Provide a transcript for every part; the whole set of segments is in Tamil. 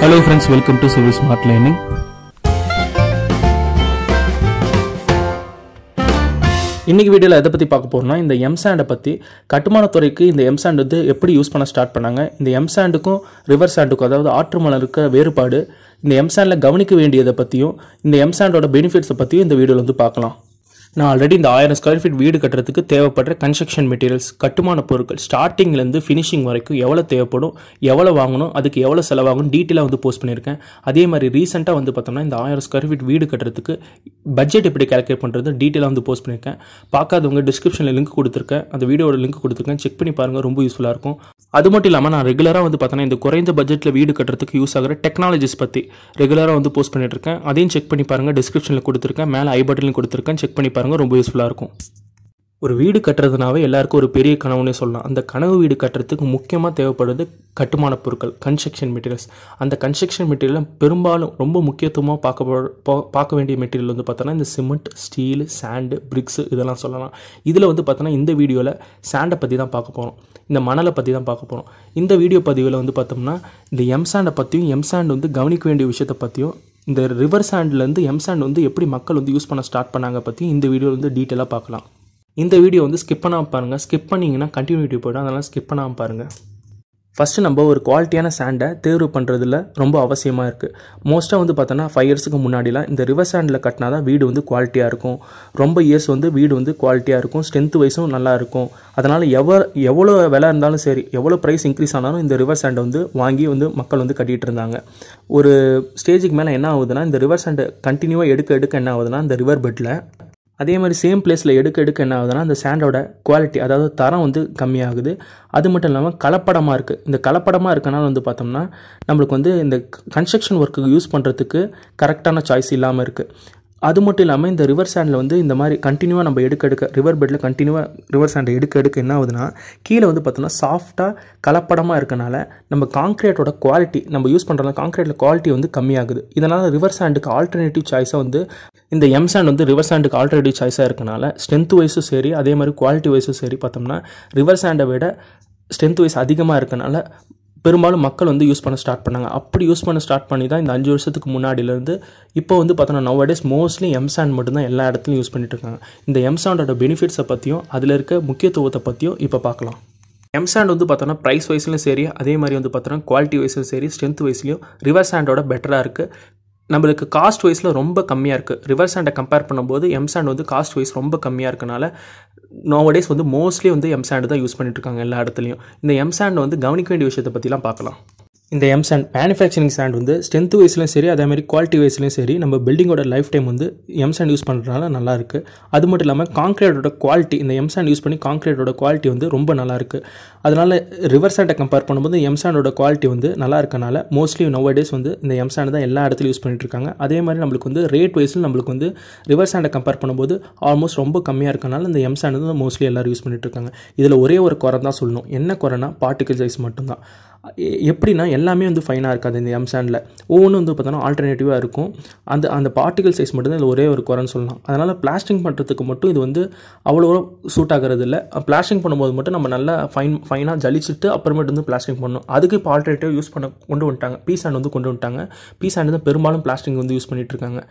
hello friends welcome to civil smart learning இன்றைக்கி வீடியோவில் எதை பற்றி பார்க்க போகிறோம்னா இந்த எம்சாண்டை பற்றி கட்டுமானத்துறைக்கு இந்த எம்சாண்ட் வந்து எப்படி யூஸ் பண்ண ஸ்டார்ட் பண்ணாங்க இந்த எம்சாண்டுக்கும் ரிவர் சாண்டுக்கும் அதாவது ஆற்று மலர் இருக்க வேறுபாடு இந்த எம்சாண்டில் கவனிக்க வேண்டியதை பற்றியும் இந்த எம்சாண்டோட பெனிஃபிட்ஸை பற்றியும் இந்த வீடியோவில் வந்து பார்க்கலாம் நான் ஆல்ரெடி இந்த ஆயிரம் ஸ்கொயர் ஃபீட் வீடு கட்டுறதுக்கு தேவைப்படுற கன்ஸ்ட்ரக்ஷன் மெட்டீரியல்ஸ் கட்டுமான பொருட்கள் ஸ்டார்டிங்லேருந்து ஃபினிஷிங் வரைக்கும் எவ்வளோ தேவைப்படும் எவ்வளோ வாங்கணும் அதுக்கு எவ்வளோ செலவாகும் டீட்டெயிலாக வந்து போஸ்ட் பண்ணியிருக்கேன் அதே மாதிரி ரீசெண்டாக வந்து பார்த்தோம்னா இந்த ஆயிரம் ஸ்கொயர் ஃபீட் வீடு கட்டுறதுக்கு பட்ஜெட் எப்படி கேல்குலேட் பண்ணுறது டீட்டெயிலாக வந்து போஸ்ட் பண்ணியிருக்கேன் பார்க்காதவங்க டிஸ்கிரிப்ஷனில் லிங்க் கொடுத்துருக்கேன் அந்த வீடியோட லிங்க் கொடுத்துருக்கேன் செக் பண்ணி பாருங்கள் ரொம்ப யூஸ்ஃபுல்லாக இருக்கும் அது மட்டும் இல்லாமல் நான் ரெகுலராக வந்து பார்த்தோன்னா இந்த குறைந்த பட்ஜெட்டில் வீடு கட்டுறதுக்கு யூஸ் ஆகிற டெக்னாலஜிஸ் பற்றி ரெகுலராக வந்து போஸ்ட் இருக்கேன் அதையும் செக் பண்ணி பாருங்கள் டிஸ்கிரிப்ஷனில் கொடுத்துருக்கேன் மேலே ஐ பட்டனும் கொடுத்துருக்கேன் செக் பண்ணி பாருங்கள் பாருங்கள் ரொம்ப யூஸ்ஃபுல்லாக இருக்கும் ஒரு வீடு கட்டுறதுனாவே எல்லாருக்கும் ஒரு பெரிய கனவுன்னே சொல்லலாம் அந்த கனவு வீடு கட்டுறதுக்கு முக்கியமாக தேவைப்படுறது கட்டுமான பொருட்கள் கன்ஸ்ட்ரக்ஷன் மெட்டீரியல்ஸ் அந்த கன்ஸ்ட்ரக்ஷன் மெட்டீரியல் பெரும்பாலும் ரொம்ப முக்கியத்துவமாக பார்க்க பார்க்க வேண்டிய மெட்டீரியல் வந்து பார்த்தோன்னா இந்த சிமெண்ட் ஸ்டீலு சாண்டு பிரிக்ஸு இதெல்லாம் சொல்லலாம் இதில் வந்து பார்த்தோன்னா இந்த வீடியோவில் சாண்டை பற்றி தான் பார்க்க போகிறோம் இந்த மணலை பற்றி தான் பார்க்க போகிறோம் இந்த வீடியோ பதிவில் வந்து பார்த்தோம்னா இந்த எம் சாண்டை பற்றியும் எம் சாண்ட் வந்து கவனிக்க வேண்டிய விஷயத்தை பற்றியும் இந்த ரிவர் சாண்ட்லேருந்து எம் சாண்ட் வந்து எப்படி மக்கள் வந்து யூஸ் பண்ண ஸ்டார்ட் பண்ணாங்க பற்றி இந்த வீடியோ வந்து டீட்டெயிலாக பார்க்கலாம் இந்த வீடியோ வந்து ஸ்கிப் பண்ணாமல் பாருங்கள் ஸ்கிப் பண்ணிங்கன்னா கண்டினியூட்டி போய்டும் அதனால் ஸ்கிப் பண்ணாமல் பாருங்கள் ஃபஸ்ட்டு நம்ம ஒரு குவாலிட்டியான சாண்டை தேர்வு பண்ணுறதுல ரொம்ப அவசியமாக இருக்குது மோஸ்ட்டாக வந்து பார்த்தோன்னா ஃபைவ் இயர்ஸுக்கு முன்னாடிலாம் இந்த ரிவர் சாண்டில் கட்டினா தான் வீடு வந்து குவாலிட்டியாக இருக்கும் ரொம்ப இயர்ஸ் வந்து வீடு வந்து குவாலிட்டியாக இருக்கும் ஸ்ட்ரென்த் வைஸும் நல்லாயிருக்கும் அதனால் எவ்வளோ எவ்வளோ விலை இருந்தாலும் சரி எவ்வளோ ப்ரைஸ் இன்க்ரீஸ் ஆனாலும் இந்த ரிவர் சாண்டை வந்து வாங்கி வந்து மக்கள் வந்து கட்டிகிட்டு இருந்தாங்க ஒரு ஸ்டேஜுக்கு மேலே என்ன ஆகுதுன்னா இந்த ரிவர் சாண்டை கண்டினியூவாக எடுக்க எடுக்க என்ன ஆகுதுன்னா இந்த ரிவர் பெட்டில் அதே மாதிரி சேம் பிளேஸில் எடுக்க எடுக்க என்ன ஆகுதுன்னா அந்த சேண்டோட குவாலிட்டி அதாவது தரம் வந்து கம்மியாகுது அது மட்டும் இல்லாமல் கலப்படமாக இருக்குது இந்த கலப்படமாக இருக்கனால வந்து பார்த்தோம்னா நம்மளுக்கு வந்து இந்த கன்ஸ்ட்ரக்ஷன் ஒர்க்குக்கு யூஸ் பண்ணுறதுக்கு கரெக்டான சாய்ஸ் இல்லாமல் இருக்குது அது மட்டும் இல்லாமல் இந்த ரிவர் சேண்டில் வந்து இந்த மாதிரி கண்டினியூவாக நம்ம எடுக்க எடுக்க ரிவர் பெட்டில் கண்டினியூவாக ரிவர் சேண்டை எடுக்க எடுக்க என்ன ஆகுதுன்னா கீழே வந்து பார்த்தோம்னா சாஃப்டாக கலப்படமாக இருக்கனால நம்ம காங்க்ரீட்டோட குவாலிட்டி நம்ம யூஸ் பண்ணுறதுனால காங்க்ரீட்டில் குவாலிட்டி வந்து கம்மியாகுது இதனால் ரிவர் சேண்டுக்கு ஆல்டர்னேட்டிவ் சாய்ஸாக வந்து இந்த எம் சாண்ட் வந்து ரிவர் சாண்டுக்கு ஆல்ரெடி சாய்ஸாக இருக்கனால ஸ்ட்ரென்த் வைஸும் சரி அதே மாதிரி குவாலிட்டி வைஸும் சரி பார்த்தோம்னா ரிவர் சாண்டை விட ஸ்ட்ரென்த் வைஸ் அதிகமாக இருக்கனால பெரும்பாலும் மக்கள் வந்து யூஸ் பண்ண ஸ்டார்ட் பண்ணாங்க அப்படி யூஸ் பண்ண ஸ்டார்ட் பண்ணி தான் இந்த அஞ்சு வருஷத்துக்கு முன்னாடியிலேருந்து இப்போ வந்து பார்த்தோன்னா நவ் அடேஸ் மோஸ்ட்லி சாண்ட் மட்டும்தான் எல்லா இடத்துலையும் யூஸ் பண்ணிட்டு இருக்காங்க இந்த எம் சாண்டோட பெனிஃபிட்ஸை பற்றியும் அதில் இருக்க முக்கியத்துவத்தை பற்றியும் இப்போ பார்க்கலாம் எம்சாண்ட் வந்து பார்த்தோன்னா ப்ரைஸ் வைஸ்லையும் சரி அதே மாதிரி வந்து பார்த்தோன்னா குவாலிட்டி வைஸும் சரி ஸ்ட்ரென்த் வைஸ்லையும் ரிவர் சாண்டோட பெட்டராக இருக்குது நம்மளுக்கு காஸ்ட் வைஸில் ரொம்ப கம்மியாக இருக்குது ரிவர்ஸ் ஹேண்டை கம்பேர் பண்ணும்போது எம்சாண்ட் வந்து காஸ்ட் வைஸ் ரொம்ப கம்மியாக இருக்கனால நோவடேஸ் வந்து மோஸ்ட்லி வந்து எம்சாண்ட் தான் யூஸ் பண்ணிட்டுருக்காங்க எல்லா இடத்துலையும் இந்த சாண்டை வந்து கவனிக்க வேண்டிய விஷயத்தை பற்றிலாம் பார்க்கலாம் இந்த எம் சாண்ட் மேனுஃபேக்சரிங் சாண்ட் வந்து ஸ்ட்ரென்த் வைஸ்லையும் சரி அதேமாதிரி குவாலிட்டி வைஸ்லையும் சரி நம்ம பில்டிங்கோட லைஃப் டைம் வந்து எம் சாண்ட் யூஸ் பண்ணுறதுனால நல்லாயிருக்கு அது மட்டும் இல்லாமல் காங்க்ரீட்டோட குவாலிட்டி இந்த எம் சாண்ட் யூஸ் பண்ணி காங்க்ரீட்டோட குவாலிட்டி வந்து ரொம்ப நல்லாயிருக்கு அதனால் ரிவர் சாண்டை கம்பேர் பண்ணும்போது எம் சாண்டோட குவாலிட்டி வந்து நல்லா இருக்கனால மோஸ்ட்லி நோவ டேஸ் வந்து இந்த எம் சாண்ட் தான் எல்லா இடத்துலையும் யூஸ் பண்ணிட்டுருக்காங்க அதே மாதிரி நம்மளுக்கு வந்து ரேட் வைஸில் நம்மளுக்கு வந்து ரிவர் சாண்டை கம்பேர் பண்ணும்போது ஆல்மோஸ்ட் ரொம்ப கம்மியாக இருக்கனால இந்த எம் சாண்ட் வந்து மோஸ்ட்லி எல்லோரும் யூஸ் பண்ணிட்டு இருக்காங்க இதில் ஒரே ஒரு குறை தான் சொல்லணும் என்ன குறைனா பார்ட்டிகல் சைஸ் மட்டும்தான் எப்படின்னா எல்லாமே வந்து ஃபைனாக இருக்காது இந்த எம்சாண்டில் ஒவ்வொன்றும் வந்து பார்த்தோன்னா ஆல்டர்னேட்டிவாக இருக்கும் அந்த அந்த பார்ட்டிகல் சைஸ் மட்டும்தான் இதில் ஒரே ஒரு குறைன்னு சொல்லலாம் அதனால் பிளாஸ்டிங் பண்ணுறதுக்கு மட்டும் இது வந்து அவ்வளோ சூட் ஆகிறது இல்லை பிளாஸ்டிங் பண்ணும்போது மட்டும் நம்ம நல்லா ஃபைன் ஃபைனாக ஜலிச்சுட்டு அப்புறமேட்டு வந்து பிளாஸ்டிங் பண்ணணும் அதுக்கு இப்போ ஆல்டர்னேட்டிவ் யூஸ் பண்ண கொண்டு வந்துட்டாங்க பீஸ் ஹேண்ட் வந்து கொண்டு வந்துட்டாங்க பீஸ் ஹேண்ட் தான் பெரும்பாலும் பிளாஸ்டிக் வந்து யூஸ் பண்ணிகிட்டு இருக்காங்க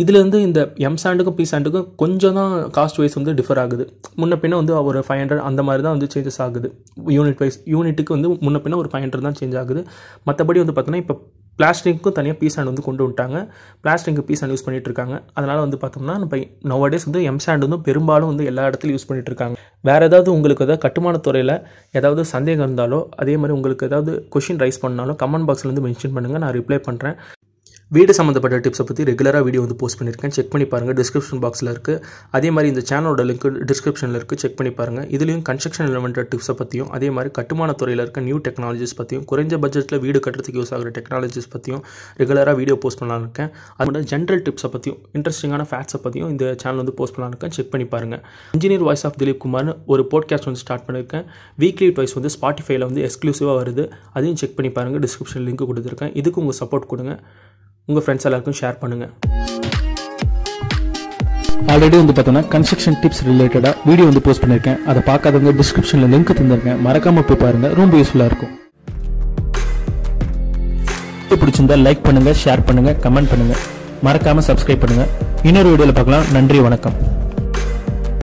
இதுலேருந்து இந்த எம் சாண்டுக்கும் பி சாண்டுக்கும் கொஞ்சம் தான் காஸ்ட் வைஸ் வந்து டிஃபர் ஆகுது முன்ன பின்னே வந்து ஒரு ஃபைவ் ஹண்ட்ரட் அந்த மாதிரி தான் வந்து சேஞ்சஸ் ஆகுது யூனிட் வைஸ் யூனிட்டுக்கு வந்து முன்ன பின்ன ஒரு ஃபைவ் ஹண்ட்ரட் தான் சேஞ்ச் ஆகுது மற்றபடி வந்து பார்த்தோன்னா இப்போ பிளாஸ்டிக்கும் தனியாக பீஸ் ஹேண்ட் வந்து கொண்டு வந்துட்டாங்க பிளாஸ்டிக்கு பீஸ் ஹேண்ட் யூஸ் பண்ணிகிட்டு இருக்காங்க அதனால் வந்து பார்த்தோம்னா நம்ம நோ டேஸ் வந்து எம் சாண்ட் வந்து பெரும்பாலும் வந்து எல்லா இடத்துலையும் யூஸ் பண்ணிகிட்டு இருக்காங்க வேறு ஏதாவது உங்களுக்கு ஏதாவது கட்டுமானத்துறையில் ஏதாவது சந்தேகம் இருந்தாலோ அதே மாதிரி உங்களுக்கு ஏதாவது கொஷின் ரைஸ் பண்ணாலும் கமெண்ட் பாக்ஸில் வந்து மென்ஷன் பண்ணுங்கள் நான் ரிப்ளை பண்ணுறேன் வீடு சம்மந்தப்பட்ட டிப்ஸை பற்றி ரெகுலராக வீடியோ வந்து போஸ்ட் பண்ணியிருக்கேன் செக் பண்ணி பாருங்கள் டிஸ்கிரிப்ஷன் பாக்ஸில் இருக்குது அதே மாதிரி இந்த சேனலோட லிங்க் டிஸ்கிரிப்ஷனில் இருக்குது செக் பண்ணி பாருங்கள் இதுலேயும் கன்ஸ்ட்ரக்ஷன் ரிலவெண்ட் டிப்ஸை பற்றியும் அதே மாதிரி கட்டுமானத்துறையில் இருக்க நியூ டெக்னாலஜிஸ் பற்றியும் குறைஞ்ச பட்ஜெட்டில் வீடு கட்டுறதுக்கு யூஸ் ஆகிற டெக்னாலஜிஸ் பற்றியும் ரெகுலராக வீடியோ போஸ்ட் பண்ணலாம் இருக்கேன் மட்டும் ஜென்ரல் டிப்ஸை பற்றியும் இன்ட்ரெஸ்டிங்கான ஃபேக்ட்ஸை பற்றியும் இந்த சேனல் வந்து போஸ்ட் பண்ணலாம் இருக்கேன் செக் பண்ணி பாருங்கள் இன்ஜினியர் வாய்ஸ் ஆஃப் திலீப் குமார்னு ஒரு போட்காஸ்ட் வந்து ஸ்டார்ட் பண்ணியிருக்கேன் வீக்லி ட்வைஸ் வந்து ஸ்பாட்டிஃபைல வந்து எக்ஸ்க்ளூசிவாக வருது அதையும் செக் பண்ணி பாருங்கள் டிஸ்கிரிப்ஷன் லிங்க் கொடுத்துருக்கேன் இதுக்கு உங்கள் சப்போர்ட் கொடுங்க உங்கள் ஃப்ரெண்ட்ஸ் எல்லாருக்கும் ஷேர் பண்ணுங்கள் ஆல்ரெடி வந்து பார்த்தோன்னா கன்ஸ்ட்ரக்ஷன் டிப்ஸ் ரிலேட்டடாக வீடியோ வந்து போஸ்ட் பண்ணியிருக்கேன் அதை பார்க்காதவங்க டிஸ்கிரிப்ஷனில் லிங்க் தந்திருக்கேன் மறக்காமல் போய் பாருங்கள் ரொம்ப யூஸ்ஃபுல்லாக இருக்கும் வீடியோ பிடிச்சிருந்தா லைக் பண்ணுங்கள் ஷேர் பண்ணுங்கள் கமெண்ட் பண்ணுங்கள் மறக்காமல் சப்ஸ்கிரைப் பண்ணுங்கள் இன்னொரு வீடியோவில் பார்க்கலாம் நன்றி வணக்கம்